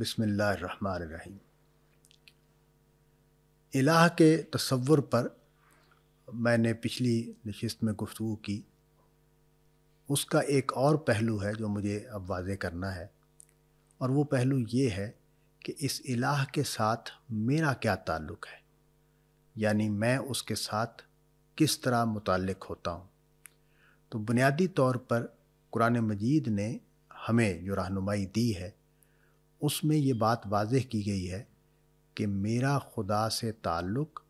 बिसमीम इलाह के तस्वुर पर मैंने पिछली नशस्त में गुफ्तु की उसका एक और पहलू है जो मुझे अब वाज करना है और वो पहलू ये है कि इस इलाह के साथ मेरा क्या ताल्लुक़ है यानी मैं उसके साथ किस तरह मुतक़ होता हूँ तो बुनियादी तौर पर कुरान मजीद ने हमें जो रहनुमाई दी है उसमें ये बात वाज की गई है कि मेरा खुदा से ताल्लुक़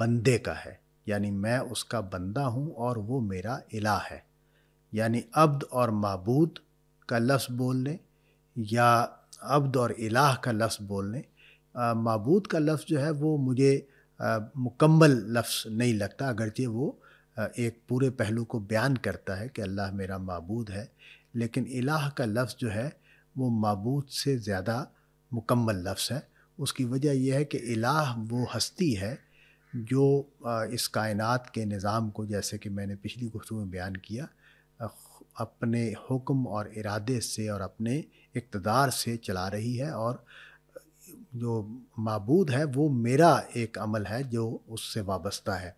बंदे का है यानी मैं उसका बंदा हूँ और वो मेरा इला है यानी अब्द और मबूद का लफ्ज़ बोल लें या अब्द और इलाह का लफ्ज़ बोल लें मबूद का लफ्ज़ जो है वो मुझे मुकम्मल लफ्स नहीं लगता अगरचे वो एक पूरे पहलू को बयान करता है कि अल्लाह मेरा मबूद है लेकिन इलाह का लफ्ज़ जो है वो मबूद से ज़्यादा मुकम्मल लफ्ज़ है उसकी वजह यह है कि इलाह वो हस्ती है जो इस कायनात के निज़ाम को जैसे कि मैंने पिछली गुफ्तु में बयान किया अपने हुक्म और इरादे से और अपने इकतदार से चला रही है और जो मबूद है वो मेरा एक अमल है जो उससे वाबस्ता है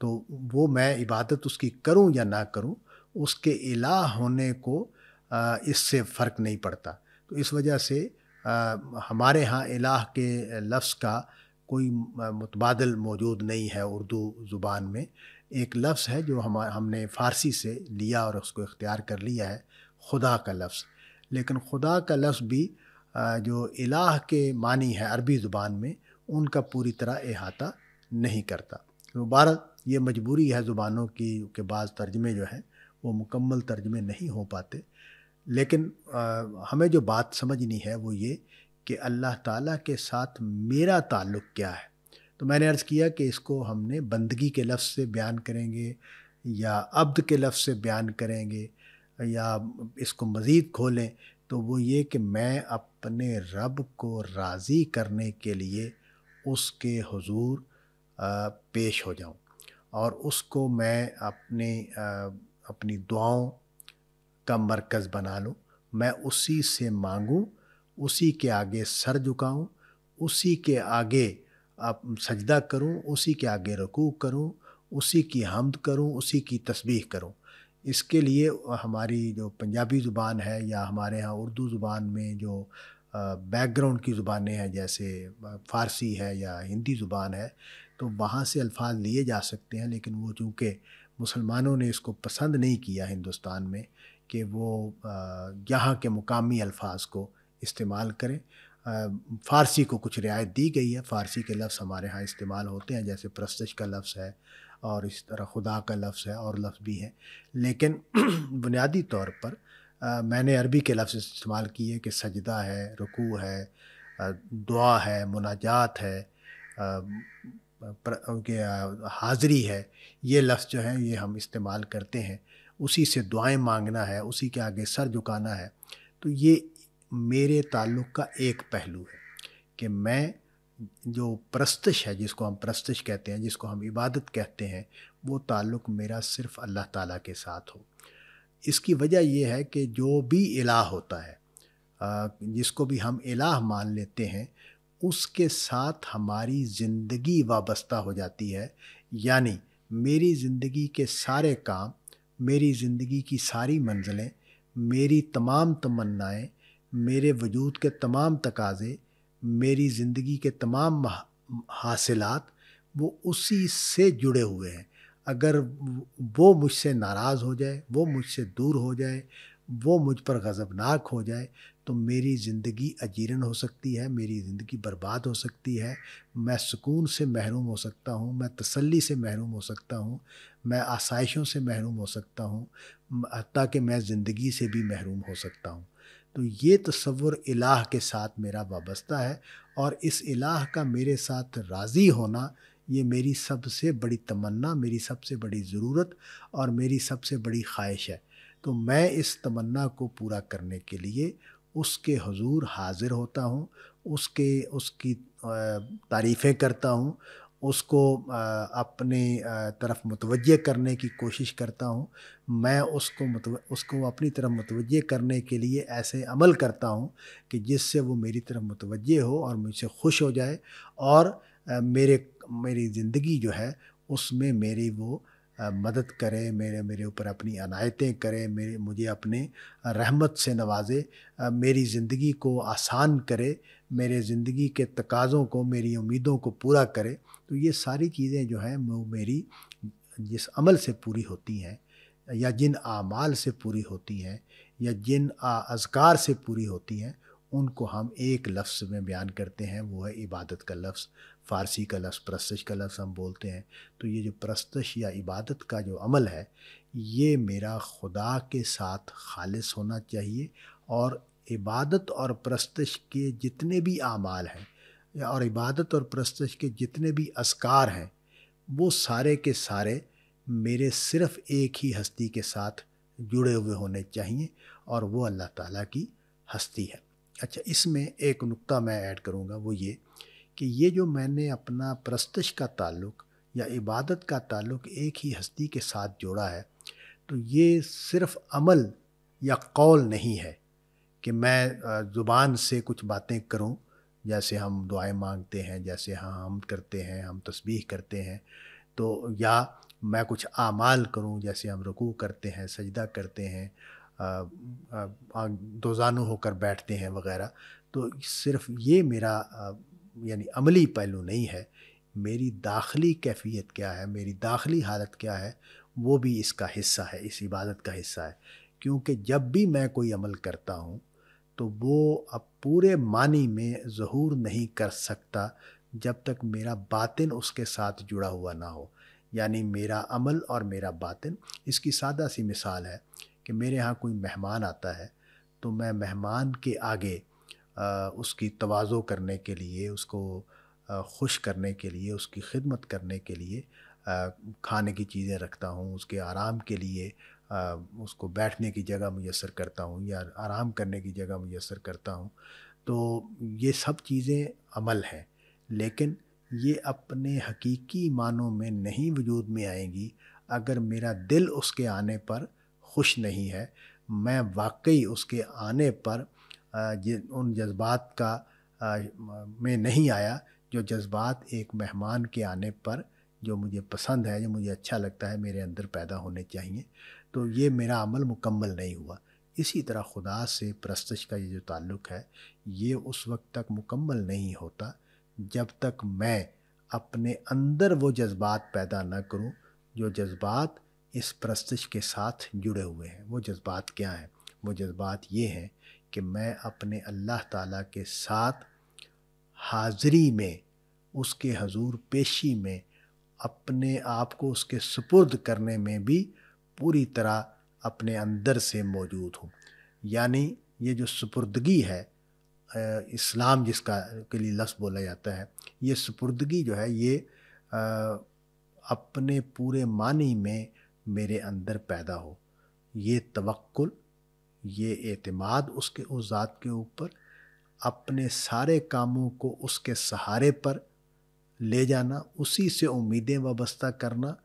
तो वो मैं इबादत उसकी करूं या ना करूं उसके इलाह होने को इससे फ़र्क नहीं पड़ता तो इस वजह से हमारे यहाँ इलाह के लफ्ज़ का कोई मुतबादल मौजूद नहीं है उर्दू ज़ुबान में एक लफ्ज़ है जो हम हमने फ़ारसी से लिया और उसको इख्तियार कर लिया है खुदा का लफ्ज़ लेकिन खुदा का लफ्ज़ भी जो इलाह के मानी है अरबी ज़ुबान में उनका पूरी तरह अहाता नहीं करता दोबारा ये मजबूरी है ज़ुबानों की के बाद तर्जमे जो हैं वो मुकम्मल तर्जमे नहीं हो पाते लेकिन आ, हमें जो बात समझनी है वो ये कि अल्लाह ताला के साथ मेरा ताल्लुक़ क्या है तो मैंने अर्ज़ किया कि इसको हमने बंदगी के लफ्ज़ से बयान करेंगे या अब्द के लफ्ज़ से बयान करेंगे या इसको मज़ीद खोलें तो वो ये कि मैं अपने रब को राज़ी करने के लिए उसके हुजूर पेश हो जाऊं और उसको मैं अपने अपनी दुआओं का मरकज़ बना लूँ मैं उसी से मांगूँ उसी के आगे सर झुकाऊँ उसी के आगे आप सजदा करूँ उसी के आगे रकू करूँ उसी की हमद करूँ उसी की तस्बीह करूँ इसके लिए हमारी जो पंजाबी ज़ुबान है या हमारे यहाँ उर्दू ज़ुबान में जो बैकग्राउंड की ज़ुबानें हैं जैसे फ़ारसी है या हिंदी ज़ुबान है तो वहाँ से अल्फाज लिए जा सकते हैं लेकिन वो चूँकि मुसलमानों ने इसको पसंद नहीं किया हिंदुस्तान में कि वो यहाँ के मुकामी अल्फाज को इस्तेमाल करें फ़ारसी को कुछ रियायत दी गई है फ़ारसी के लफ्स हमारे यहाँ इस्तेमाल होते हैं जैसे प्रस्तश का लफ्ज़ है और इस तरह खुदा का लफ्ज़ है और लफ्ज़ भी हैं लेकिन बुनियादी तौर पर आ, मैंने अरबी के लफ्ज़ इस्तेमाल किए कि सजदा है रुकू है दुआ है मुनाजात है उनके हाज़री है ये लफ्स जो है ये हम इस्तेमाल करते हैं उसी से दुआएं मांगना है उसी के आगे सर झुकाना है तो ये मेरे ताल्लुक़ का एक पहलू है कि मैं जो प्रस्तश है जिसको हम प्रस्तश कहते हैं जिसको हम इबादत कहते हैं वो ताल्लुक़ मेरा सिर्फ़ अल्लाह ताला के साथ हो इसकी वजह यह है कि जो भी इलाह होता है जिसको भी हम इलाह मान लेते हैं उसके साथ हमारी ज़िंदगी वाबस्ता हो जाती है यानी मेरी ज़िंदगी के सारे काम मेरी ज़िंदगी की सारी मंजिलें मेरी तमाम तमन्नाएं मेरे वजूद के तमाम तकाजे मेरी ज़िंदगी के तमाम हासिलात वो उसी से जुड़े हुए हैं अगर वो मुझसे नाराज़ हो जाए वो मुझसे दूर हो जाए वो मुझ पर गज़बनाक हो जाए तो मेरी ज़िंदगी अजीरन हो सकती है मेरी ज़िंदगी बर्बाद हो सकती है मैं सुकून से महरूम हो सकता हूँ मैं तसल्ली से महरूम हो सकता हूँ मैं आसाइशों से महरूम हो सकता हूँ हती कि मैं ज़िंदगी से भी महरूम हो सकता हूँ तो ये तस्वुर इलाह के साथ मेरा वाबस्ता है और इस इलाह का मेरे साथ राज़ी होना ये मेरी सबसे बड़ी तमन्ना मेरी सबसे बड़ी ज़रूरत और मेरी सबसे बड़ी ख्वाहिश है तो मैं इस तमन्ना को पूरा करने के लिए उसके हजूर हाजिर होता हूँ उसके उसकी तारीफ़ें करता हूँ उसको अपने तरफ मुतवजह करने की कोशिश करता हूँ मैं उसको मतव उसको अपनी तरफ मुतवजह करने के लिए ऐसे अमल करता हूँ कि जिससे वो मेरी तरफ मुतवजह हो और मुझसे खुश हो जाए और मेरे मेरी ज़िंदगी जो है उसमें मेरी वो मदद करें मेरे मेरे ऊपर अपनी अनायतें करें मेरे मुझे अपने रहमत से नवाजे मेरी ज़िंदगी को आसान करे मेरे ज़िंदगी के तकाज़ों को मेरी उम्मीदों को पूरा करे तो ये सारी चीज़ें जो हैं वो मेरी जिस अमल से पूरी होती हैं या जिन आमाल से पूरी होती हैं या जिन अजकार से पूरी होती हैं उनको हम एक लफ्ज़ में बयान करते हैं वो है इबादत का लफ्ज़ फ़ारसी का लफ्ज़ प्रस्तश का लफ्ज़ हम बोलते हैं तो ये जो प्रस्तश या इबादत का जो अमल है ये मेरा खुदा के साथ खालिश होना चाहिए और इबादत और प्रस्तश के जितने भी आमाल हैं और इबादत और प्रस्तश के जितने भी असकार हैं वो सारे के सारे मेरे सिर्फ़ एक ही हस्ती के साथ जुड़े हुए होने चाहिए और वो अल्लाह ताला की हस्ती है अच्छा इसमें एक नुक्ता मैं ऐड करूँगा वो ये कि ये जो मैंने अपना प्रस्तश का ताल्लुक़ या इबादत का ताल्लुक़ एक ही हस्ती के साथ जोड़ा है तो ये सिर्फ अमल या कौल नहीं है कि मैं ज़ुबान से कुछ बातें करूं जैसे हम दुआएं मांगते हैं जैसे हाँ हम करते हैं हम तस्बीह करते हैं तो या मैं कुछ आमाल करूं जैसे हम रुकू करते हैं सजदा करते हैं दोजानू होकर बैठते हैं वगैरह तो सिर्फ ये मेरा यानी अमली पहलू नहीं है मेरी दाखिली कैफियत क्या है मेरी दाखिली हालत क्या है वो भी इसका हिस्सा है इस इबादत का हिस्सा है क्योंकि जब भी मैं कोई अमल करता हूँ तो वो अब पूरे मानी में ज़हूर नहीं कर सकता जब तक मेरा बातिन उसके साथ जुड़ा हुआ ना हो यानी मेरा अमल और मेरा बातिन इसकी सादा सी मिसाल है कि मेरे यहाँ कोई मेहमान आता है तो मैं मेहमान के आगे उसकी तोज़ो करने के लिए उसको खुश करने के लिए उसकी खिदमत करने के लिए खाने की चीज़ें रखता हूँ उसके आराम के लिए उसको बैठने की जगह मैसर करता हूँ या आराम करने की जगह मैसर करता हूँ तो ये सब चीज़ें अमल हैं लेकिन ये अपने हकीकी मानों में नहीं वजूद में आएंगी अगर मेरा दिल उसके आने पर खुश नहीं है मैं वाकई उसके आने पर जिन उन जज्बात का में नहीं आया जो जज्बात एक मेहमान के आने पर जो मुझे पसंद है जो मुझे अच्छा लगता है मेरे अंदर पैदा होने चाहिए तो ये मेरा अमल मुकम्मल नहीं हुआ इसी तरह खुदा से प्रस्तश का ये जो ताल्लुक़ है ये उस वक्त तक मुकम्मल नहीं होता जब तक मैं अपने अंदर वो जज्बात पैदा ना करूं जो जज्बात इस प्रस्तश के साथ जुड़े हुए हैं वो जज्बात क्या हैं वो जज्बात ये हैं कि मैं अपने अल्लाह ताला के साथ हाज़री में उसके हजूर पेशी में अपने आप को उसके सुपुर्द करने में भी पूरी तरह अपने अंदर से मौजूद हूँ यानी ये जो सुपुर्दगी है इस्लाम जिसका के लिए लफ्ज़ बोला जाता है ये सुपुर्दगी जो है ये अपने पूरे मानी में मेरे अंदर पैदा हो ये तवक्ल ये एतमाद उसके उस ज़ात के ऊपर अपने सारे कामों को उसके सहारे पर ले जाना उसी से उम्मीदें वाबस्ता करना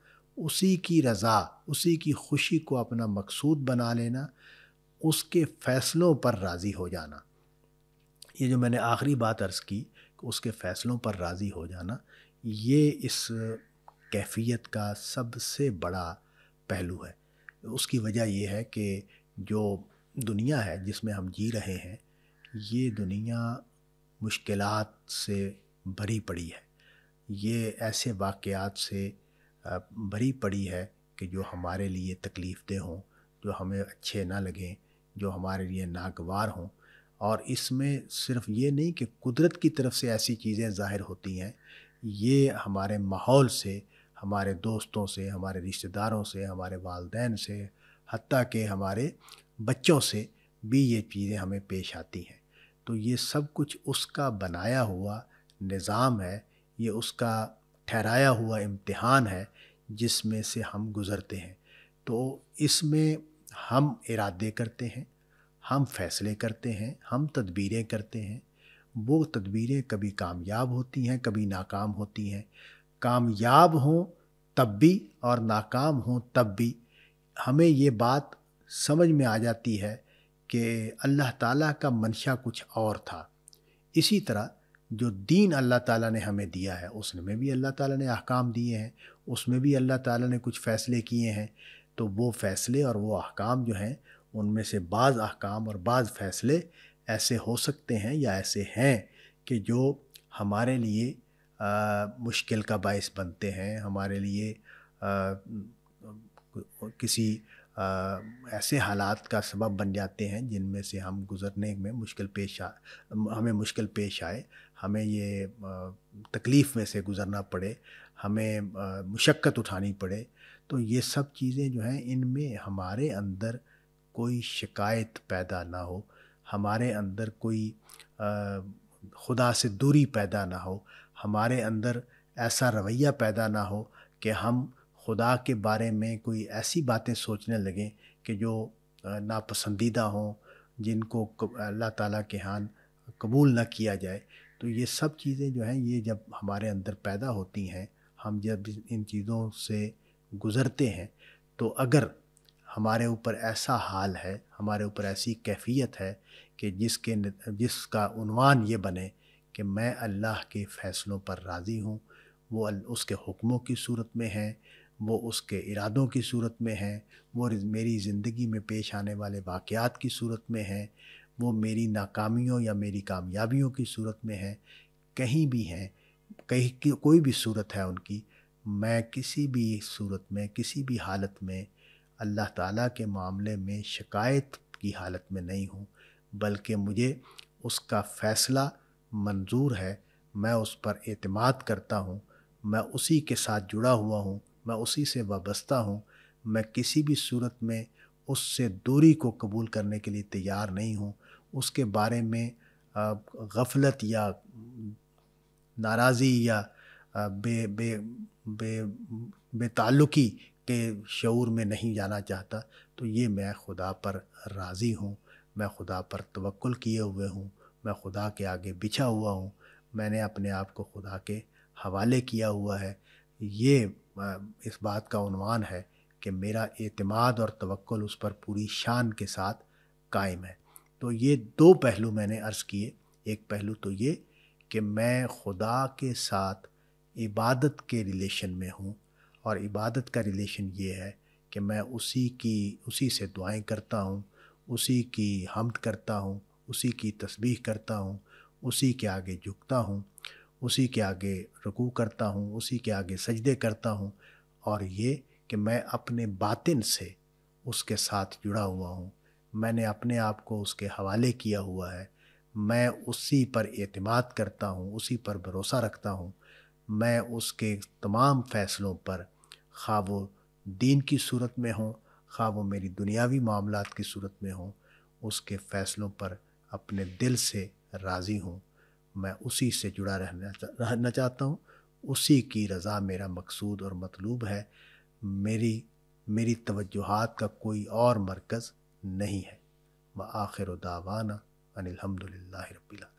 उसी की रज़ा उसी की खुशी को अपना मकसूद बना लेना उसके फ़ैसलों पर राज़ी हो जाना ये जो मैंने आखिरी बात अर्ज़ की कि उसके फ़ैसलों पर राज़ी हो जाना ये इस कैफियत का सबसे बड़ा पहलू है उसकी वजह यह है कि जो दुनिया है जिसमें हम जी रहे हैं ये दुनिया मुश्किल से भरी पड़ी है ये ऐसे वाक़ात से भरी पड़ी है कि जो हमारे लिए तकलीफ़ दे हों जो हमें अच्छे ना लगें जो हमारे लिए नागवार हों और इसमें सिर्फ ये नहीं कि कुदरत की तरफ से ऐसी चीज़ें ज़ाहिर होती हैं ये हमारे माहौल से हमारे दोस्तों से हमारे रिश्तेदारों से हमारे वालदेन से हती के हमारे बच्चों से भी ये चीज़ें हमें पेश आती हैं तो ये सब कुछ उसका बनाया हुआ निज़ाम है ये उसका ठहराया हुआ इम्तहान है जिसमें से हम गुज़रते हैं तो इसमें हम इरादे करते हैं हम फैसले करते हैं हम तदबीरें करते हैं वो तदबीरें कभी कामयाब होती हैं कभी नाकाम होती हैं कामयाब हों तब भी और नाकाम हों तब भी हमें ये बात समझ में आ जाती है कि अल्लाह ताला का मंशा कुछ और था इसी तरह जो दीन अल्लाह ताला ने हमें दिया है उसमें भी अल्लाह ताला ने अहकाम दिए हैं उसमें भी अल्लाह ताला ने कुछ फ़ैसले किए हैं तो वो फ़ैसले और वो अहकाम जो हैं उनमें से बाज़ अहकाम और बाज़ फ़ैसले ऐसे हो सकते हैं या ऐसे हैं कि जो हमारे लिए आ, मुश्किल का बायस बनते हैं हमारे लिए आ, किसी ऐसे हालात का सबब बन जाते हैं जिनमें से हम गुज़रने में मुश्किल पेश आ हमें मुश्किल पेश आए हमें ये तकलीफ़ में से गुज़रना पड़े हमें मुशक्क़त उठानी पड़े तो ये सब चीज़ें जो हैं इनमें हमारे अंदर कोई शिकायत पैदा ना हो हमारे अंदर कोई खुदा से दूरी पैदा ना हो हमारे अंदर ऐसा रवैया पैदा ना हो कि हम खुदा के बारे में कोई ऐसी बातें सोचने लगें कि जो नापसंदीदा हों जिनको अल्लाह ताला के हान कबूल ना किया जाए तो ये सब चीज़ें जो हैं ये जब हमारे अंदर पैदा होती हैं हम जब इन चीज़ों से गुज़रते हैं तो अगर हमारे ऊपर ऐसा हाल है हमारे ऊपर ऐसी कैफियत है कि जिसके जिसका उनवान ये बने कि मैं अल्लाह के फ़ैसलों पर राज़ी हूँ वो उसके हुक्मों की सूरत में हैं वो उसके इरादों की सूरत में है वो मेरी ज़िंदगी में पेश आने वाले वाक़ात की सूरत में है वो मेरी नाकामियों या मेरी कामयाबियों की सूरत में है कहीं भी हैं कहीं की कोई भी सूरत है उनकी मैं किसी भी सूरत में किसी भी हालत में अल्लाह ताला के मामले में शिकायत की हालत में नहीं हूँ बल्कि मुझे उसका फ़ैसला मंजूर है मैं उस पर अतमाद करता हूँ मैं उसी के साथ जुड़ा हुआ हूँ मैं उसी से वाबस्ता हूँ मैं किसी भी सूरत में उससे दूरी को कबूल करने के लिए तैयार नहीं हूँ उसके बारे में गफलत या नाराज़ी या बे बे बे बेताल्लुकी के शूर में नहीं जाना चाहता तो ये मैं खुदा पर राज़ी हूँ मैं खुदा पर तवक्ल किए हुए हूँ मैं खुदा के आगे बिछा हुआ हूँ मैंने अपने आप को खुदा के हवाले किया हुआ है ये इस बात का उनवान है कि मेरा एतमाद और तवक्ल उस पर पूरी शान के साथ कायम है तो ये दो पहलू मैंने अर्ज़ किए एक पहलू तो ये कि मैं खुदा के साथ इबादत के रिलेशन में हूँ और इबादत का रिलेशन ये है कि मैं उसी की उसी से दुआएं करता हूँ उसी की हमद करता हूँ उसी की तस्बीह करता हूँ उसी के आगे झुकता हूँ उसी के आगे रुकू करता हूँ उसी के आगे सजदे करता हूँ और ये कि मैं अपने बातिन से उसके साथ जुड़ा हुआ हूँ मैंने अपने आप को उसके हवाले किया हुआ है मैं उसी पर अतमाद करता हूँ उसी पर भरोसा रखता हूँ मैं उसके तमाम फ़ैसलों पर खा वो दीन की सूरत में हों खा वो मेरी दुनियावी मामला की सूरत में हों उसके फ़ैसलों पर अपने दिल से राज़ी हूँ मैं उसी से जुड़ा रहना रहना चाहता हूँ उसी की रज़ा मेरा मकसूद और मतलूब है मेरी मेरी तवज्जोहात का कोई और मरकज़ नहीं है व आखिर दावाना अनिलहमदिल्ला रबीला